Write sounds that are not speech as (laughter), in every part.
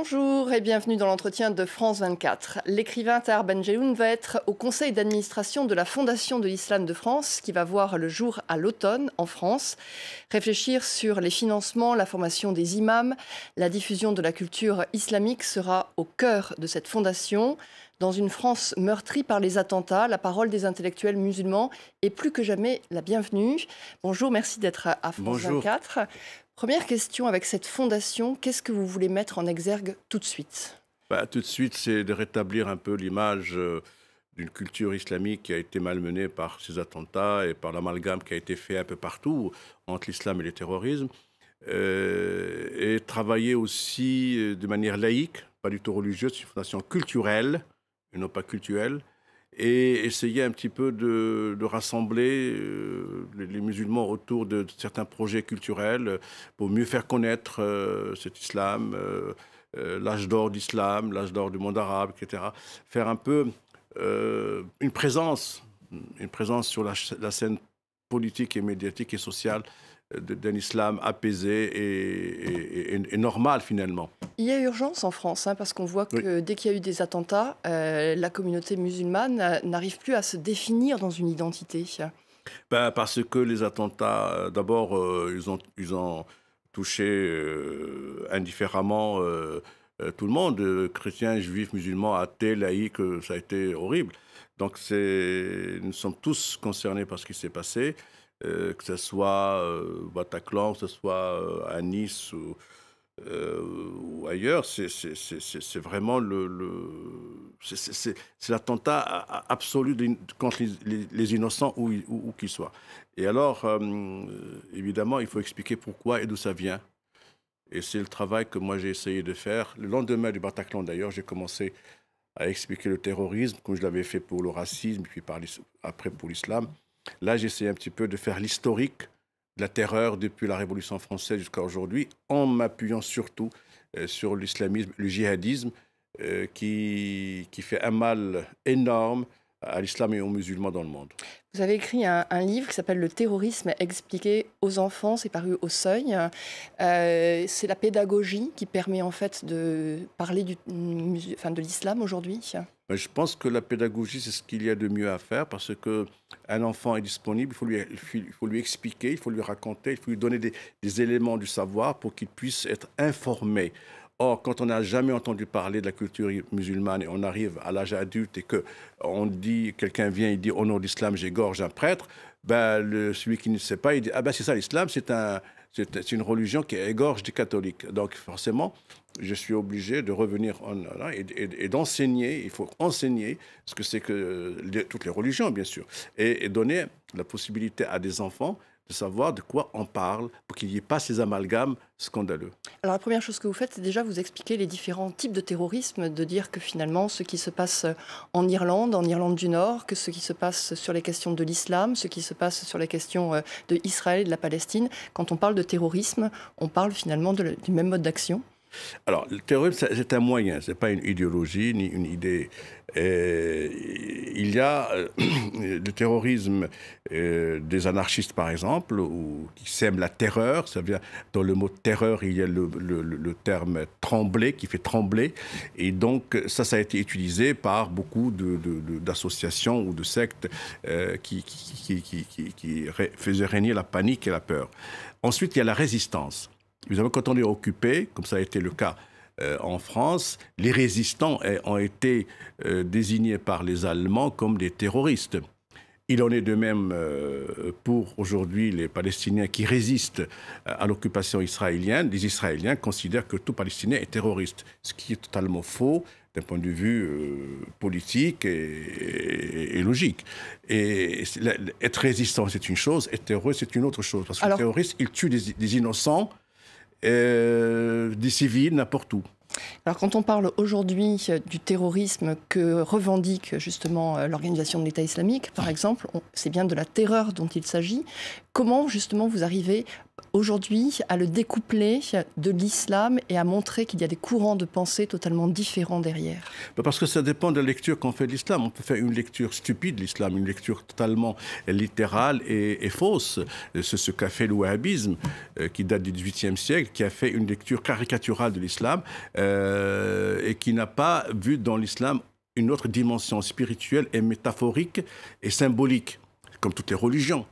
Bonjour et bienvenue dans l'entretien de France 24. L'écrivain Tahar Benjeloun va être au conseil d'administration de la Fondation de l'Islam de France qui va voir le jour à l'automne en France, réfléchir sur les financements, la formation des imams, la diffusion de la culture islamique sera au cœur de cette fondation. Dans une France meurtrie par les attentats, la parole des intellectuels musulmans est plus que jamais la bienvenue. Bonjour, merci d'être à France Bonjour. 24. Première question avec cette fondation, qu'est-ce que vous voulez mettre en exergue tout de suite bah, Tout de suite, c'est de rétablir un peu l'image euh, d'une culture islamique qui a été malmenée par ces attentats et par l'amalgame qui a été fait un peu partout entre l'islam et le terrorisme. Euh, et travailler aussi euh, de manière laïque, pas du tout religieuse, une fondation culturelle, et non pas culturelle, et essayer un petit peu de, rassembler euh, les, musulmans autour de, certains projets culturels euh, pour mieux faire connaître euh, cet islam, l'âge d'or d'islam, l'âge d'or du monde arabe, etc. Faire un peu une présence, une présence sur la, la, scène politique et médiatique et sociale d'un islam apaisé et, normal finalement. Il y a urgence en France, hein, parce qu'on voit que dès qu'il y a eu des attentats, euh, la communauté musulmane n'arrive plus à se définir dans une identité. Ben, parce que les attentats, euh, d'abord, euh, ils, ont, touché indifféremment tout le monde, chrétiens, juifs, musulmans, athées, laïcs, ça a été horrible. Donc nous sommes tous concernés par ce qui s'est passé. Euh, que ce soit au euh, Bataclan, que ce soit euh, à Nice ou, ailleurs, c'est vraiment le, c'est l'attentat absolu contre les, innocents où, qu'ils soient. Et alors, évidemment, il faut expliquer pourquoi et d'où ça vient. Et c'est le travail que moi j'ai essayé de faire. Le lendemain du Bataclan, d'ailleurs, j'ai commencé à expliquer le terrorisme, comme je l'avais fait pour le racisme, puis après pour l'islam. Là, j'essaie un petit peu de faire l'historique de la terreur depuis la Révolution française jusqu'à aujourd'hui, en m'appuyant surtout euh, sur l'islamisme, le djihadisme, euh, qui fait un mal énorme à l'islam et aux musulmans dans le monde. Vous avez écrit un, livre qui s'appelle Le terrorisme expliqué aux enfants, c'est paru au seuil. Euh, c'est la pédagogie qui permet en fait de parler du, enfin, de l'islam aujourd'hui euh, Je pense que la pédagogie, c'est ce qu'il y a de mieux à faire parce que un enfant est disponible, il faut lui, lui expliquer, il faut lui raconter, il faut lui donner des, des éléments du savoir pour qu'il puisse être informé. Or, quand on n'a jamais entendu parler de la culture musulmane et on arrive à l'âge adulte et que on dit, quelqu'un vient et dit au nom de l'islam, j'égorge un prêtre, ben, le, celui qui ne sait pas, il dit ah ben c'est ça l'islam, c'est un, c'est une religion qui égorge des catholiques. Donc forcément, je suis obligé de revenir et, d'enseigner, il faut enseigner ce que c'est que toutes les religions, bien sûr, et donner la possibilité à des enfants de savoir de quoi on parle pour qu'il n'y ait pas ces amalgames scandaleux. Alors la première chose que vous faites, c'est déjà vous expliquer les différents types de terrorisme, de dire que finalement ce qui se passe en Irlande, en Irlande du Nord, que ce qui se passe sur les questions de l'islam, ce qui se passe sur les questions euh, d'Israël et de la Palestine, quand on parle de terrorisme, on parle finalement du même mode d'action. Alors, le terrorisme, c'est un moyen, ce n'est pas une idéologie ni une idée. Euh, il y a euh, (clears throat) le terrorisme euh, des anarchistes, par exemple, ou, qui sèment la terreur. Ça vient, dans le mot terreur, il y a le, terme trembler, qui fait trembler. Et donc, ça, ça a été utilisé par beaucoup d'associations ou de sectes qui, faisaient régner la panique et la peur. Ensuite, il y a la résistance avons quand on est occupé, comme ça a été le cas euh, en France, les résistants ont été euh, désignés par les Allemands comme des terroristes. Il en est de même euh, pour aujourd'hui les Palestiniens qui résistent à l'occupation israélienne. Les Israéliens considèrent que tout Palestinien est terroriste, ce qui est totalement faux d'un point de vue politique et, logique. Et être résistant, c'est une chose, être terroriste, c'est une autre chose. Parce que les terroristes, terroriste, il tue des innocents euh, des civils n'importe où. Alors quand on parle aujourd'hui euh, du terrorisme que revendique justement euh, l'organisation de l'État islamique, par exemple, c'est bien de la terreur dont il s'agit. Comment justement vous arrivez aujourd'hui à le découpler de l'islam et à montrer qu'il y a des courants de pensée totalement différents derrière bah, Parce que ça dépend de la lecture qu'on fait de l'islam. On peut faire une lecture stupide de l'islam, une lecture totalement littérale et, fausse. C'est ce qu'a fait le wahhabisme, euh, qui date du XVIIIe siècle, qui a fait une lecture caricaturale de l'islam euh, et qui n'a pas vu dans l'islam une autre dimension spirituelle et métaphorique et symbolique, comme toutes les religions.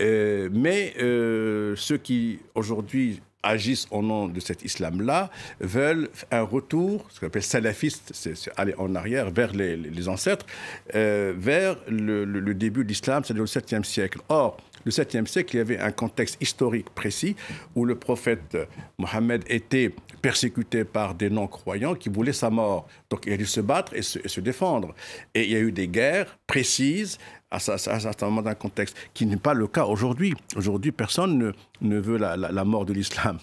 Euh, mais euh, ceux qui aujourd'hui agissent au nom de cet islam-là veulent un retour, ce qu'on appelle salafiste, c'est aller en arrière vers les, ancêtres, euh, vers le, début de l'islam, c'est-à-dire le 7e siècle. Or, le 7e siècle, il y avait un contexte historique précis où le prophète Mohammed était persécuté par des non-croyants qui voulaient sa mort. Donc il a dû se battre et se, défendre. Et il y a eu des guerres précises à, un certain moment d'un contexte, qui n'est pas le cas aujourd'hui. Aujourd'hui, personne ne, veut la, mort de l'islam.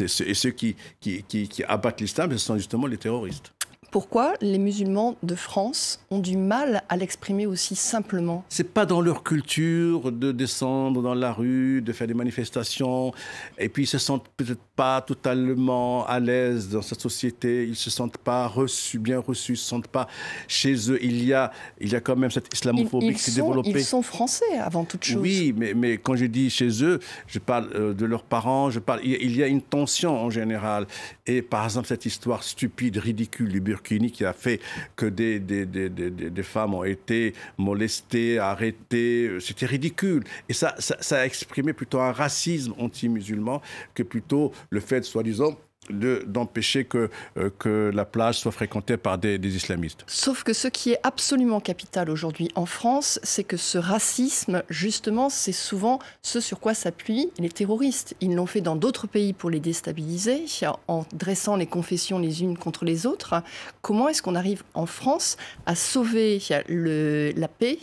Et ceux qui, qui abattent l'islam, ce sont justement les terroristes pourquoi les musulmans de France ont du mal à l'exprimer aussi simplement C'est pas dans leur culture de descendre dans la rue, de faire des manifestations, et puis ils se sentent peut-être pas totalement à l'aise dans cette société, ils se sentent pas reçus, bien reçus, ils se sentent pas chez eux. Il y a, il y quand même cette islamophobie qui s'est développée. Ils sont français avant toute chose. Oui, mais, mais quand je dis chez eux, je parle euh, de leurs parents, je parle, il y a une tension en général. Et par exemple, cette histoire stupide, ridicule du qui a fait que des, des, femmes ont été molestées, arrêtées. C'était ridicule. Et ça, ça, ça a exprimé plutôt un racisme anti-musulman que plutôt le fait, soi-disant, d'empêcher que, euh, que la plage soit fréquentée par des, islamistes. Sauf que ce qui est absolument capital aujourd'hui en France, c'est que ce racisme, justement, c'est souvent ce sur quoi s'appuient les terroristes. Ils l'ont fait dans d'autres pays pour les déstabiliser, en dressant les confessions les unes contre les autres. Comment est-ce qu'on arrive en France à sauver la paix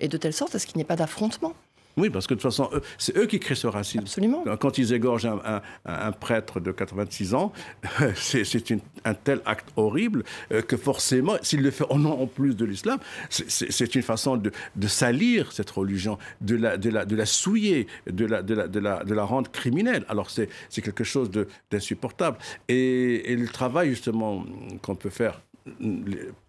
et de telle sorte à ce qu'il n'y ait pas d'affrontement oui, parce que de toute façon, c'est eux qui créent ce racisme. Absolument. Quand ils égorgent un, prêtre de 86 ans, (laughs) c'est un tel acte horrible euh, que forcément, s'ils le fait en plus de l'islam, c'est une façon de, salir cette religion, de la, souiller, de la, rendre criminelle. Alors c'est quelque chose d'insupportable. Et, et le travail justement qu'on peut faire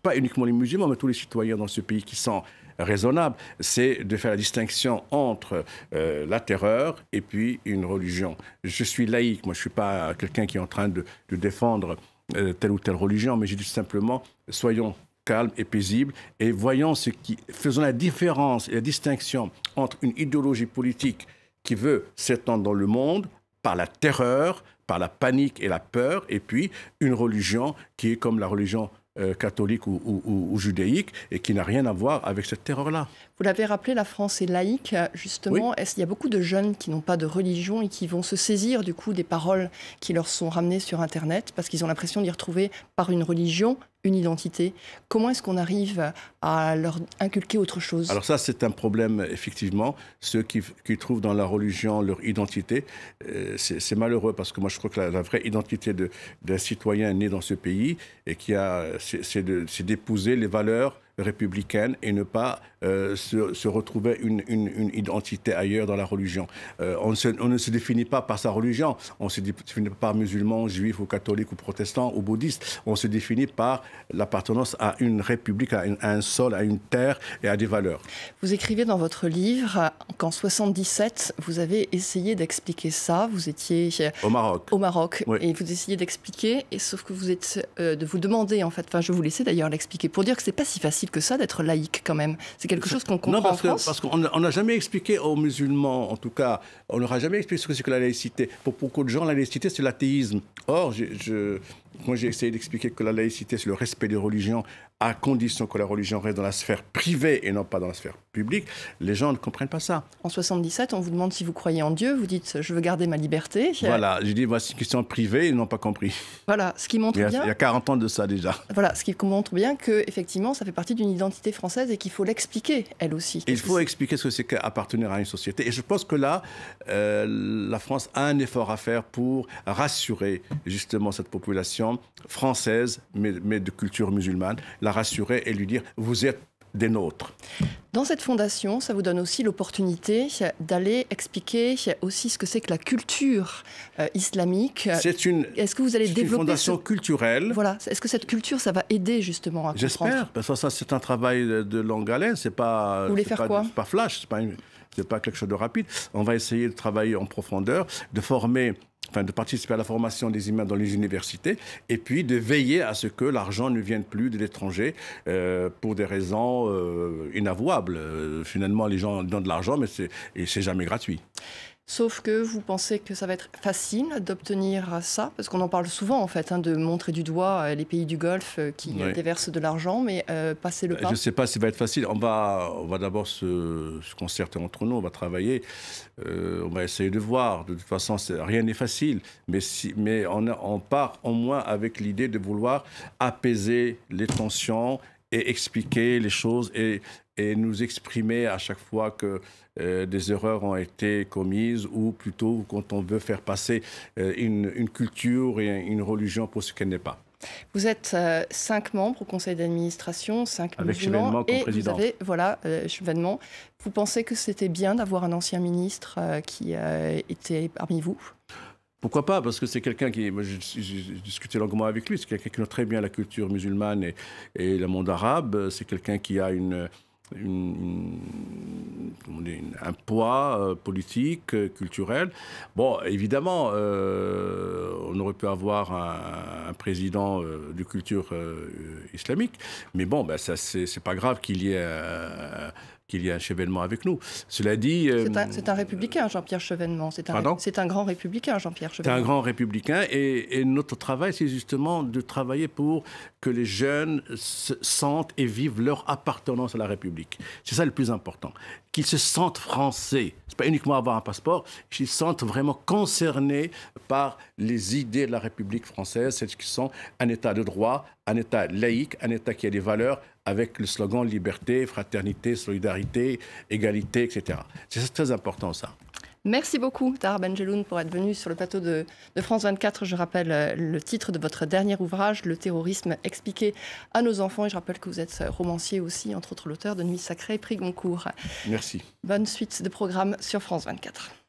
pas uniquement les musulmans, mais tous les citoyens dans ce pays qui sont raisonnables, c'est de faire la distinction entre euh, la terreur et puis une religion. Je suis laïque, moi je ne suis pas quelqu'un qui est en train de, défendre euh, telle ou telle religion, mais je dis simplement, soyons calmes et paisibles et voyons ce qui, faisons la différence et la distinction entre une idéologie politique qui veut s'étendre dans le monde par la terreur, par la panique et la peur, et puis une religion qui est comme la religion euh, catholique ou, ou, judaïque et qui n'a rien à voir avec cette terreur-là. Vous l'avez rappelé, la France est laïque. Justement, il y a beaucoup de jeunes qui n'ont pas de religion et qui vont se saisir du coup des paroles qui leur sont ramenées sur Internet parce qu'ils ont l'impression d'y retrouver par une religion une identité Comment est-ce qu'on arrive à leur inculquer autre chose Alors ça, c'est un problème, effectivement. Ceux qui, trouvent dans la religion leur identité, euh, c'est malheureux parce que moi, je crois que la, vraie identité d'un citoyen né dans ce pays, et qui a, c'est d'épouser les valeurs républicaine et ne pas euh, se, retrouver une, identité ailleurs dans la religion. Euh, on, ne se définit pas par sa religion, on ne se définit pas par musulman, juif ou catholique ou protestant ou bouddhiste, on se définit par l'appartenance à une république, à, un sol, à une terre et à des valeurs. Vous écrivez dans votre livre qu'en 77, vous avez essayé d'expliquer ça, vous étiez au Maroc, au Maroc et vous essayez d'expliquer, et sauf que vous êtes euh, de vous demander en fait, enfin je vous laissais d'ailleurs l'expliquer pour dire que c'est pas si facile que ça d'être laïque quand même. C'est quelque chose qu'on comprend non, parce en parce qu'on n'a jamais expliqué aux musulmans, en tout cas, on n'aura jamais expliqué ce que c'est que la laïcité. Pour beaucoup de gens, la laïcité, c'est l'athéisme. Or, je, moi, j'ai essayé d'expliquer que la laïcité, c'est le respect des religions à condition que la religion reste dans la sphère privée et non pas dans la sphère publique, les gens ne comprennent pas ça. En 77, on vous demande si vous croyez en Dieu, vous dites je veux garder ma liberté. Voilà, j'ai dit voici une question privée, ils n'ont pas compris. Voilà, ce qui montre bien. Il y a 40 ans de ça déjà. Voilà, ce qui montre bien que effectivement, ça fait partie d'une identité française et qu'il faut l'expliquer elle aussi. Il faut expliquer ce que c'est qu'appartenir à une société. Et je pense que là, euh, la France a un effort à faire pour rassurer justement cette population française, mais, mais de culture musulmane rassurer et lui dire vous êtes des nôtres. Dans cette fondation, ça vous donne aussi l'opportunité d'aller expliquer aussi ce que c'est que la culture euh, islamique. C'est une. Est-ce que vous allez développer une fondation culturelle. Voilà. Est-ce que cette culture, ça va aider justement à J'espère. Parce que ça, c'est un travail de longue haleine. C'est pas. Vous voulez faire quoi pas flash. C'est pas. c'est pas quelque chose de rapide. On va essayer de travailler en profondeur, de former de participer à la formation des humains dans les universités, et puis de veiller à ce que l'argent ne vienne plus de l'étranger euh, pour des raisons euh, inavouables. Euh, finalement, les gens donnent de l'argent, mais c'est jamais gratuit. Sauf que vous pensez que ça va être facile d'obtenir ça, parce qu'on en parle souvent en fait, hein, de montrer du doigt euh, les pays du Golfe euh, qui euh, déversent de l'argent, mais passez passer le bah, pas. Je ne sais pas si ça va être facile. On va, on va d'abord se, concerter entre nous, on va travailler, on va essayer de voir. De toute façon, rien n'est facile, mais, si, mais on, on part au moins avec l'idée de vouloir apaiser les tensions, et expliquer les choses et, et nous exprimer à chaque fois que euh, des erreurs ont été commises ou plutôt quand on veut faire passer euh, une, une, culture et une religion pour ce qu'elle n'est pas. Vous êtes euh, cinq membres au conseil d'administration, cinq Avec et vous avez, voilà, Vous pensez que c'était bien d'avoir un ancien ministre qui était parmi vous pourquoi pas Parce que c'est quelqu'un qui. J'ai discuté longuement avec lui, c'est quelqu'un qui connaît très bien la culture musulmane et, le monde arabe. C'est quelqu'un qui a une, un poids euh, politique, euh, culturel. Bon, évidemment, euh, on aurait pu avoir un, président de culture islamique, mais bon, ben, ça, c'est pas grave qu'il y ait qu'il y a un Chevènement avec nous. Cela dit... Euh, c'est un, républicain, Jean-Pierre Chevènement. C'est un, un, grand républicain, Jean-Pierre Chevènement. C'est un grand républicain et, notre travail, c'est justement de travailler pour que les jeunes se sentent et vivent leur appartenance à la République. C'est ça le plus important. Qu'ils se sentent français. C'est pas uniquement avoir un passeport, qu'ils se sentent vraiment concernés par les idées de la République française, celles qui sont un État de droit, un État laïque, un État qui a des valeurs, avec le slogan liberté, fraternité, solidarité, égalité, etc. C'est très important ça. Merci beaucoup, Tara Benjeloun, pour être venu sur le plateau de, France 24. Je rappelle euh, le titre de votre dernier ouvrage, Le terrorisme expliqué à nos enfants. Et je rappelle que vous êtes euh, romancier aussi, entre autres l'auteur de Nuit sacrée et Prix Goncourt. Merci. Bonne suite de programme sur France 24.